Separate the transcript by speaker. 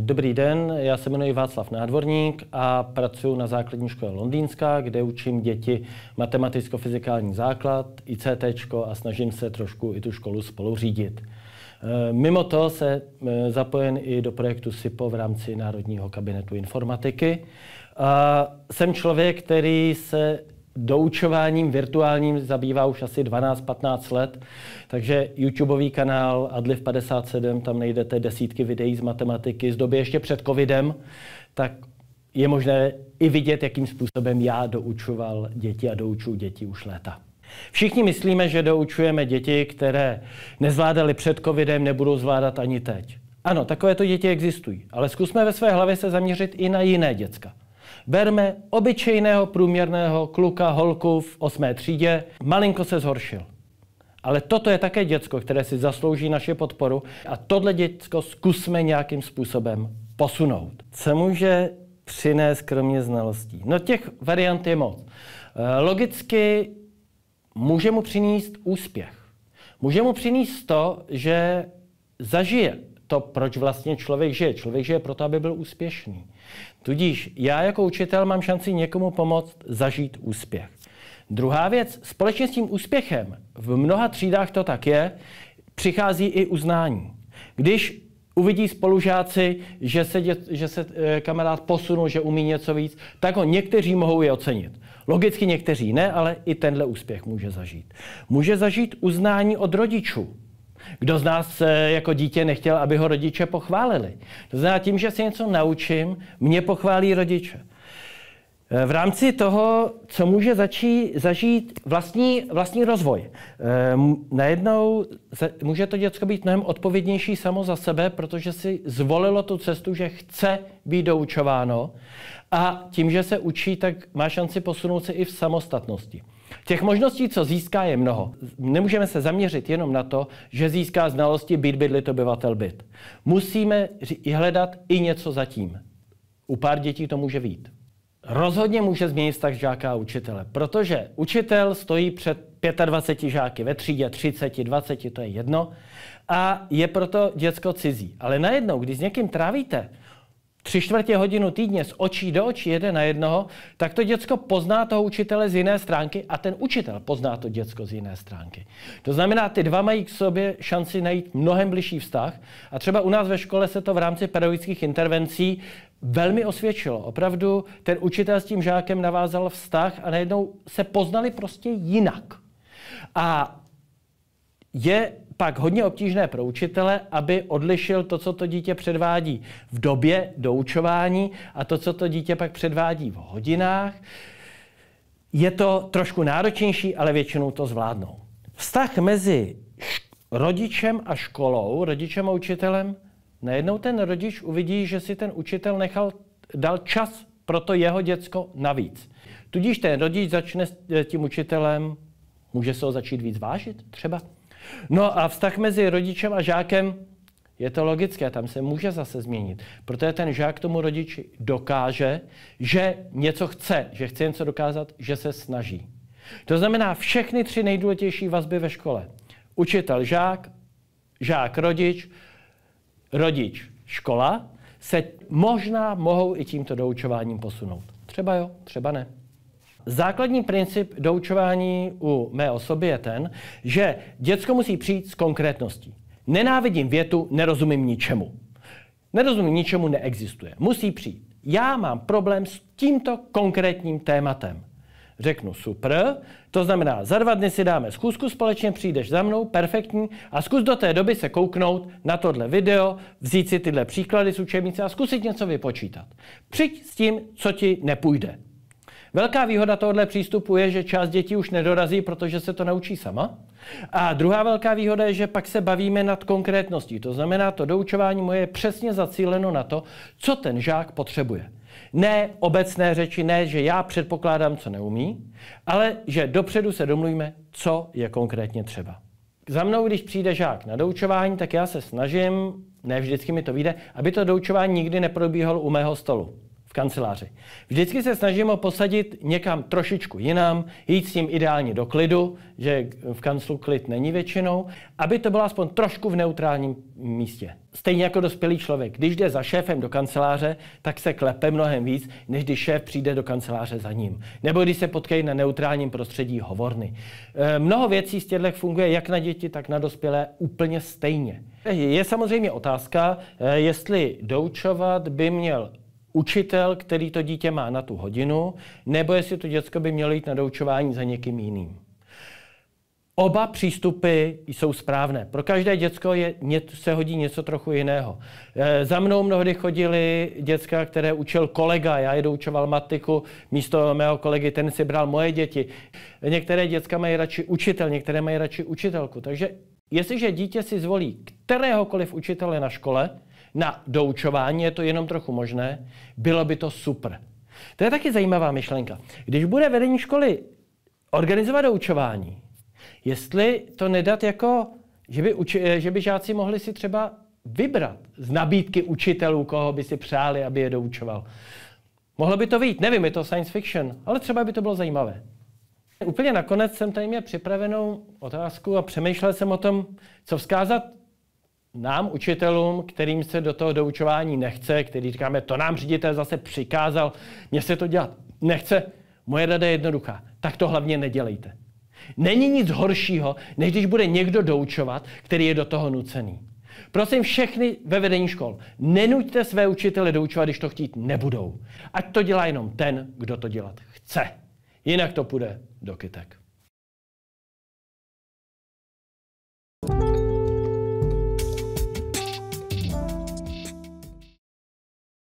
Speaker 1: Dobrý den, já se jmenuji Václav Nádvorník a pracuji na základní škole Londýnská, kde učím děti matematicko-fyzikální základ, ICT a snažím se trošku i tu školu spoluřídit. Eh, mimo to se eh, zapojen i do projektu SIPO v rámci Národního kabinetu informatiky. A jsem člověk, který se doučováním virtuálním zabývá už asi 12-15 let, takže YouTubeový kanál Adliv 57, tam najdete desítky videí z matematiky z doby ještě před covidem, tak je možné i vidět, jakým způsobem já doučoval děti a doučuju děti už léta. Všichni myslíme, že doučujeme děti, které nezvládaly před covidem, nebudou zvládat ani teď. Ano, takovéto děti existují, ale zkusme ve své hlavě se zaměřit i na jiné děcka. Berme obyčejného průměrného kluka, holku v osmé třídě, malinko se zhoršil. Ale toto je také děcko, které si zaslouží naše podporu a tohle děcko zkusme nějakým způsobem posunout. Co může přinést kromě znalostí? No těch variant je moc. Eh, logicky může mu přinést úspěch. Může mu přinést to, že zažije to, proč vlastně člověk žije. Člověk žije proto, aby byl úspěšný. Tudíž já jako učitel mám šanci někomu pomoct zažít úspěch. Druhá věc, společně s tím úspěchem, v mnoha třídách to tak je, přichází i uznání. Když uvidí spolužáci, že se, dět, že se e, kamarád posunul, že umí něco víc, tak ho někteří mohou je ocenit. Logicky někteří ne, ale i tenhle úspěch může zažít. Může zažít uznání od rodičů. Kdo z nás eh, jako dítě nechtěl, aby ho rodiče pochválili? To znamená, tím, že se něco naučím, mě pochválí rodiče. Eh, v rámci toho, co může začít, zažít vlastní, vlastní rozvoj. Ehm, najednou může to děcko být mnohem odpovědnější samo za sebe, protože si zvolilo tu cestu, že chce být doučováno a tím, že se učí, tak má šanci posunout se i v samostatnosti. Těch možností, co získá, je mnoho. Nemůžeme se zaměřit jenom na to, že získá znalosti být bydlit obyvatel byt. Musíme hledat i něco zatím. U pár dětí to může být. Rozhodně může změnit vztah žáka a učitele, protože učitel stojí před 25 žáky ve třídě, 30, 20, to je jedno, a je proto děcko cizí. Ale najednou, když s někým trávíte tři čtvrtě hodinu týdně z očí do očí jeden na jednoho, tak to děcko pozná toho učitele z jiné stránky a ten učitel pozná to děcko z jiné stránky. To znamená, ty dva mají k sobě šanci najít mnohem bližší vztah a třeba u nás ve škole se to v rámci pedagogických intervencí velmi osvědčilo. Opravdu ten učitel s tím žákem navázal vztah a najednou se poznali prostě jinak. A je pak hodně obtížné pro učitele, aby odlišil to, co to dítě předvádí v době doučování a to, co to dítě pak předvádí v hodinách. Je to trošku náročnější, ale většinou to zvládnou. Vztah mezi rodičem a školou, rodičem a učitelem, najednou ten rodič uvidí, že si ten učitel nechal, dal čas pro to jeho děcko navíc. Tudíž ten rodič začne s e, tím učitelem, může se ho začít víc vážit třeba. No a vztah mezi rodičem a žákem je to logické, tam se může zase změnit. Protože ten žák tomu rodiči dokáže, že něco chce, že chce něco dokázat, že se snaží. To znamená všechny tři nejdůležitější vazby ve škole. Učitel, žák, žák, rodič, rodič, škola se možná mohou i tímto doučováním posunout. Třeba jo, třeba ne základní princip doučování u mé osoby je ten, že děcko musí přijít s konkrétností. Nenávidím větu, nerozumím ničemu. Nerozumím ničemu neexistuje. Musí přijít. Já mám problém s tímto konkrétním tématem. Řeknu super, to znamená, za dva dny si dáme zkusku společně, přijdeš za mnou, perfektní, a zkus do té doby se kouknout na tohle video, vzít si tyhle příklady z učebnice a zkusit něco vypočítat. Přijď s tím, co ti nepůjde. Velká výhoda tohoto přístupu je, že část dětí už nedorazí, protože se to naučí sama. A druhá velká výhoda je, že pak se bavíme nad konkrétností. To znamená, to doučování moje je přesně zacíleno na to, co ten žák potřebuje. Ne obecné řeči, ne, že já předpokládám, co neumí, ale že dopředu se domluvíme, co je konkrétně třeba. Za mnou, když přijde žák na doučování, tak já se snažím, ne vždycky mi to vyjde, aby to doučování nikdy neprobíhalo u mého stolu kanceláři. Vždycky se snažím ho posadit někam trošičku jinam, jít s ním ideálně do klidu, že v kanclu klid není většinou, aby to bylo aspoň trošku v neutrálním místě. Stejně jako dospělý člověk, když jde za šéfem do kanceláře, tak se klepe mnohem víc, než když šéf přijde do kanceláře za ním. Nebo když se potkají na neutrálním prostředí hovorny. E, mnoho věcí z těchto funguje jak na děti, tak na dospělé úplně stejně. E, je samozřejmě otázka, e, jestli doučovat by měl učitel, který to dítě má na tu hodinu, nebo jestli to děcko by mělo jít na doučování za někým jiným. Oba přístupy jsou správné. Pro každé děcko je, se hodí něco trochu jiného. E, za mnou mnohdy chodili děcka, které učil kolega. Já je doučoval matiku místo mého kolegy, ten si bral moje děti. Některé děcka mají radši učitel, některé mají radši učitelku. Takže jestliže dítě si zvolí kteréhokoliv učitele na škole, na doučování, je to jenom trochu možné, bylo by to super. To je taky zajímavá myšlenka. Když bude vedení školy organizovat doučování, jestli to nedat jako, že by, uči, eh, že by žáci mohli si třeba vybrat z nabídky učitelů, koho by si přáli, aby je doučoval. Mohlo by to být, nevím, je to science fiction, ale třeba by to bylo zajímavé. Úplně nakonec jsem tady měl připravenou otázku a přemýšlel jsem o tom, co vzkázat nám učitelům, kterým se do toho doučování nechce, který říkáme, to nám ředitel zase přikázal, mě se to dělat nechce, moje rada je jednoduchá, tak to hlavně nedělejte. Není nic horšího, než když bude někdo doučovat, který je do toho nucený. Prosím všechny ve vedení škol, nenuďte své učitele doučovat, když to chtít nebudou. Ať to dělá jenom ten, kdo to dělat chce. Jinak to půjde do kytek.